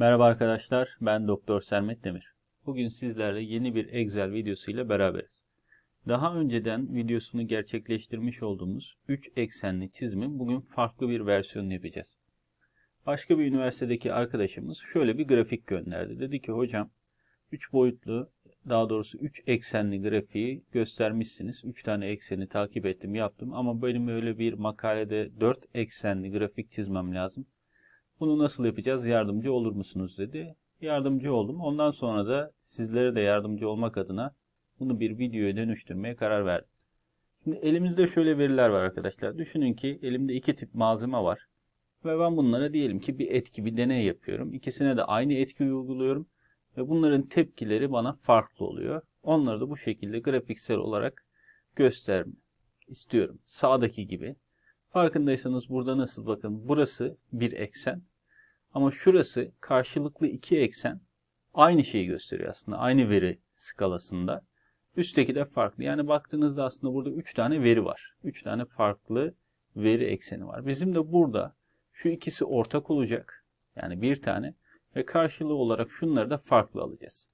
Merhaba arkadaşlar, ben Doktor Sermet Demir. Bugün sizlerle yeni bir Excel videosu ile beraberiz. Daha önceden videosunu gerçekleştirmiş olduğumuz 3 eksenli çizimi bugün farklı bir versiyonunu yapacağız. Başka bir üniversitedeki arkadaşımız şöyle bir grafik gönderdi. Dedi ki hocam 3 boyutlu daha doğrusu 3 eksenli grafiği göstermişsiniz. 3 tane ekseni takip ettim yaptım ama benim öyle bir makalede 4 eksenli grafik çizmem lazım. Bunu nasıl yapacağız? Yardımcı olur musunuz dedi. Yardımcı oldum. Ondan sonra da sizlere de yardımcı olmak adına bunu bir videoya dönüştürmeye karar verdim. Şimdi elimizde şöyle veriler var arkadaşlar. Düşünün ki elimde iki tip malzeme var. Ve ben bunlara diyelim ki bir etki, bir deney yapıyorum. İkisine de aynı etki uyguluyorum. Ve bunların tepkileri bana farklı oluyor. Onları da bu şekilde grafiksel olarak göstermek istiyorum. Sağdaki gibi. Farkındaysanız burada nasıl bakın burası bir eksen. Ama şurası karşılıklı iki eksen aynı şeyi gösteriyor aslında. Aynı veri skalasında. Üstteki de farklı. Yani baktığınızda aslında burada 3 tane veri var. 3 tane farklı veri ekseni var. Bizim de burada şu ikisi ortak olacak. Yani bir tane ve karşılığı olarak şunları da farklı alacağız.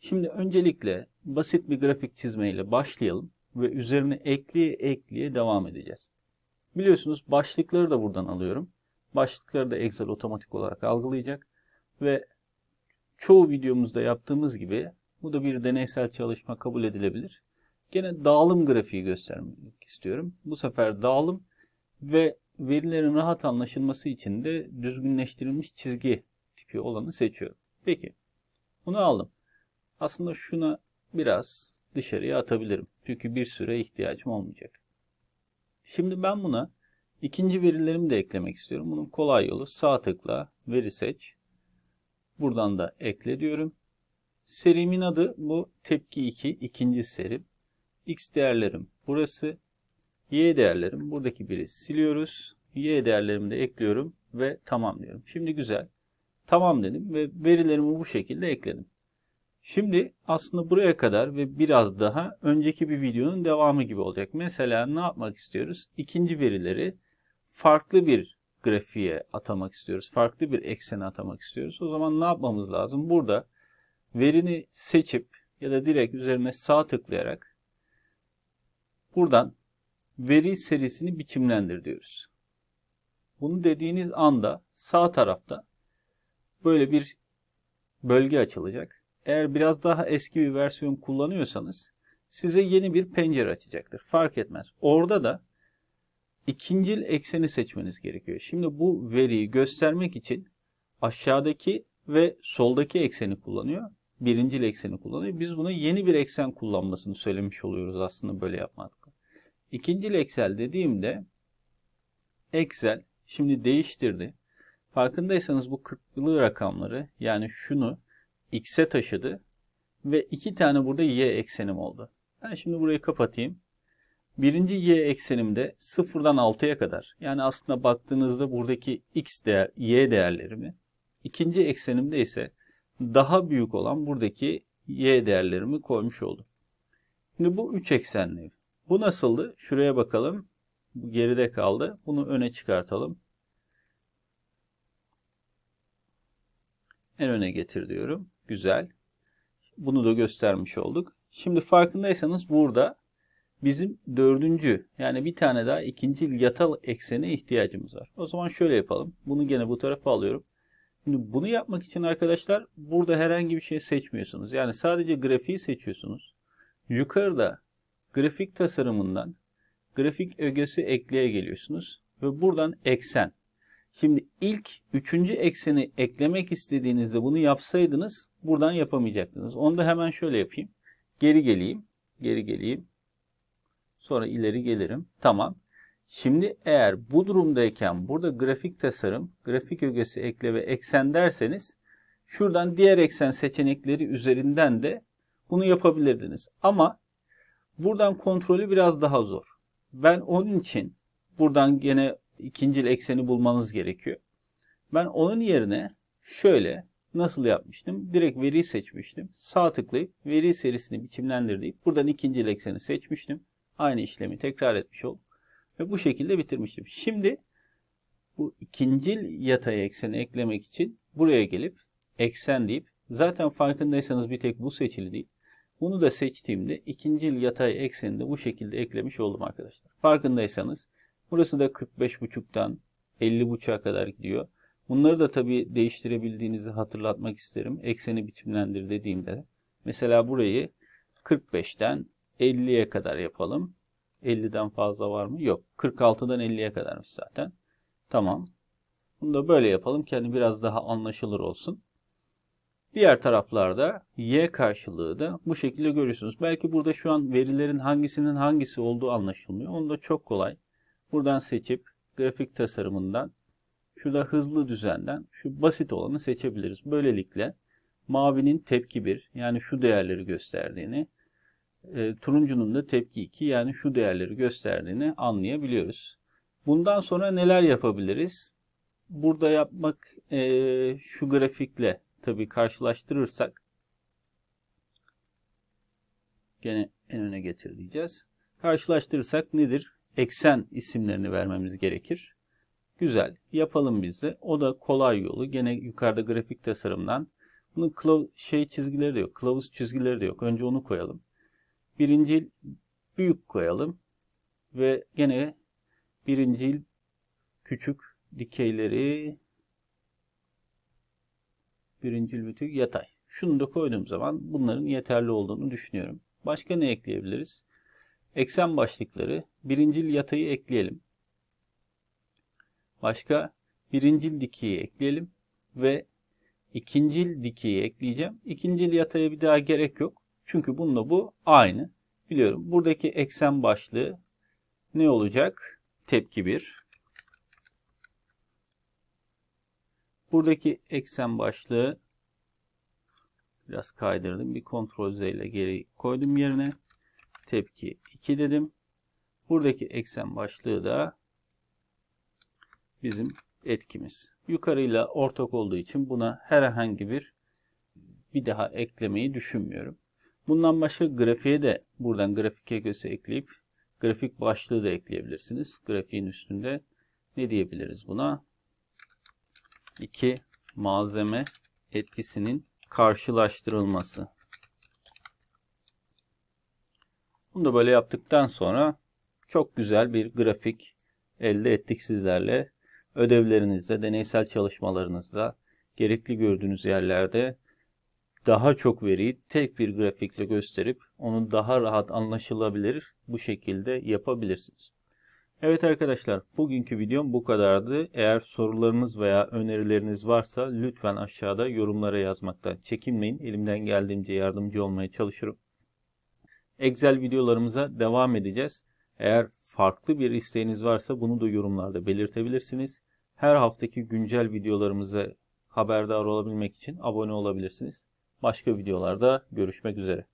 Şimdi öncelikle basit bir grafik çizmeyle başlayalım ve üzerine ekleye ekleye devam edeceğiz. Biliyorsunuz başlıkları da buradan alıyorum. Başlıkları da Excel otomatik olarak algılayacak ve çoğu videomuzda yaptığımız gibi bu da bir deneysel çalışma kabul edilebilir. Gene dağılım grafiği göstermek istiyorum. Bu sefer dağılım ve verilerin rahat anlaşılması için de düzgünleştirilmiş çizgi tipi olanı seçiyorum. Peki bunu aldım. Aslında şuna biraz dışarıya atabilirim. Çünkü bir süre ihtiyacım olmayacak. Şimdi ben buna İkinci verilerimi de eklemek istiyorum. Bunun kolay yolu sağ tıkla veri seç. Buradan da ekle diyorum. Serimin adı bu tepki 2 ikinci serim. X değerlerim burası. Y değerlerim buradaki biri siliyoruz. Y değerlerimi de ekliyorum ve tamam diyorum. Şimdi güzel. Tamam dedim ve verilerimi bu şekilde ekledim. Şimdi aslında buraya kadar ve biraz daha önceki bir videonun devamı gibi olacak. Mesela ne yapmak istiyoruz? İkinci verileri farklı bir grafiğe atamak istiyoruz. Farklı bir eksene atamak istiyoruz. O zaman ne yapmamız lazım? Burada verini seçip ya da direkt üzerine sağ tıklayarak buradan veri serisini biçimlendir diyoruz. Bunu dediğiniz anda sağ tarafta böyle bir bölge açılacak. Eğer biraz daha eski bir versiyon kullanıyorsanız size yeni bir pencere açacaktır. Fark etmez. Orada da ikincil ekseni seçmeniz gerekiyor. Şimdi bu veriyi göstermek için aşağıdaki ve soldaki ekseni kullanıyor. Birincil ekseni kullanıyor. Biz buna yeni bir eksen kullanmasını söylemiş oluyoruz aslında böyle yapmakla. İkincil eksel dediğimde Excel şimdi değiştirdi. Farkındaysanız bu 40'lı rakamları yani şunu x'e taşıdı ve iki tane burada y eksenim oldu. Ben şimdi burayı kapatayım. Birinci y eksenimde sıfırdan 6'ya kadar yani aslında baktığınızda buradaki x değer, y değerlerimi ikinci eksenimde ise daha büyük olan buradaki y değerlerimi koymuş oldum. Şimdi bu üç eksenli. Bu nasıldı? Şuraya bakalım. Bu geride kaldı. Bunu öne çıkartalım. En öne getir diyorum. Güzel. Bunu da göstermiş olduk. Şimdi farkındaysanız burada bizim dördüncü yani bir tane daha ikinci yatal eksene ihtiyacımız var. O zaman şöyle yapalım. Bunu gene bu tarafa alıyorum. Şimdi bunu yapmak için arkadaşlar burada herhangi bir şey seçmiyorsunuz. Yani sadece grafiği seçiyorsunuz. Yukarıda grafik tasarımından grafik ögesi ekleye geliyorsunuz. Ve buradan eksen. Şimdi ilk üçüncü ekseni eklemek istediğinizde bunu yapsaydınız buradan yapamayacaktınız. Onu da hemen şöyle yapayım. Geri geleyim. Geri geleyim. Sonra ileri gelirim. Tamam. Şimdi eğer bu durumdayken burada grafik tasarım, grafik ögesi ekle ve eksen derseniz şuradan diğer eksen seçenekleri üzerinden de bunu yapabilirdiniz. Ama buradan kontrolü biraz daha zor. Ben onun için buradan gene ikinci ekseni bulmanız gerekiyor. Ben onun yerine şöyle nasıl yapmıştım? Direkt veriyi seçmiştim. Sağ tıklayıp veri serisini biçimlendirdiğim, buradan ikinci ekseni seçmiştim. Aynı işlemi tekrar etmiş oldum Ve bu şekilde bitirmiştim. Şimdi bu ikincil yatay ekseni eklemek için buraya gelip eksen deyip zaten farkındaysanız bir tek bu seçili değil. Bunu da seçtiğimde ikincil yatay ekseni de bu şekilde eklemiş oldum arkadaşlar. Farkındaysanız burası da 45.5'tan 50.5'a kadar gidiyor. Bunları da tabi değiştirebildiğinizi hatırlatmak isterim. Ekseni biçimlendir dediğimde mesela burayı 45'ten 50'ye kadar yapalım. 50'den fazla var mı? Yok. 46'dan 50'ye kadarmış zaten. Tamam. Bunu da böyle yapalım ki biraz daha anlaşılır olsun. Diğer taraflarda y karşılığı da bu şekilde görüyorsunuz. Belki burada şu an verilerin hangisinin hangisi olduğu anlaşılmıyor. Onu da çok kolay. Buradan seçip grafik tasarımından şurada hızlı düzenden şu basit olanı seçebiliriz. Böylelikle mavinin tepki 1 yani şu değerleri gösterdiğini e, turuncunun da tepki 2 yani şu değerleri gösterdiğini anlayabiliyoruz. Bundan sonra neler yapabiliriz? Burada yapmak e, şu grafikle tabi karşılaştırırsak gene en öne getir diyeceğiz. Karşılaştırırsak nedir? Eksen isimlerini vermemiz gerekir. Güzel. Yapalım biz de. O da kolay yolu. Gene yukarıda grafik tasarımdan. Bunun şey çizgileri de yok. Kılavuz çizgileri de yok. Önce onu koyalım. Birincil büyük koyalım. Ve gene birincil küçük dikeyleri birincil bütük yatay. Şunu da koyduğum zaman bunların yeterli olduğunu düşünüyorum. Başka ne ekleyebiliriz? Eksen başlıkları birincil yatayı ekleyelim. Başka birincil dikeyi ekleyelim ve ikincil dikeyi ekleyeceğim. İkincil yataya bir daha gerek yok. Çünkü bununla bu aynı. Biliyorum. Buradaki eksen başlığı ne olacak? Tepki 1. Buradaki eksen başlığı biraz kaydırdım. Bir kontrol Z ile geri koydum yerine. Tepki 2 dedim. Buradaki eksen başlığı da bizim etkimiz. Yukarıyla ortak olduğu için buna herhangi bir bir daha eklemeyi düşünmüyorum. Bundan başka grafiğe de buradan grafik ekose ekleyip grafik başlığı da ekleyebilirsiniz. Grafiğin üstünde ne diyebiliriz buna? 2 malzeme etkisinin karşılaştırılması. Bunu da böyle yaptıktan sonra çok güzel bir grafik elde ettik sizlerle. Ödevlerinizde, deneysel çalışmalarınızda, gerekli gördüğünüz yerlerde daha çok veriyi tek bir grafikle gösterip onu daha rahat anlaşılabilir bu şekilde yapabilirsiniz. Evet arkadaşlar bugünkü videom bu kadardı. Eğer sorularınız veya önerileriniz varsa lütfen aşağıda yorumlara yazmaktan çekinmeyin. Elimden geldiğince yardımcı olmaya çalışırım. Excel videolarımıza devam edeceğiz. Eğer farklı bir isteğiniz varsa bunu da yorumlarda belirtebilirsiniz. Her haftaki güncel videolarımıza haberdar olabilmek için abone olabilirsiniz. Başka videolarda görüşmek üzere.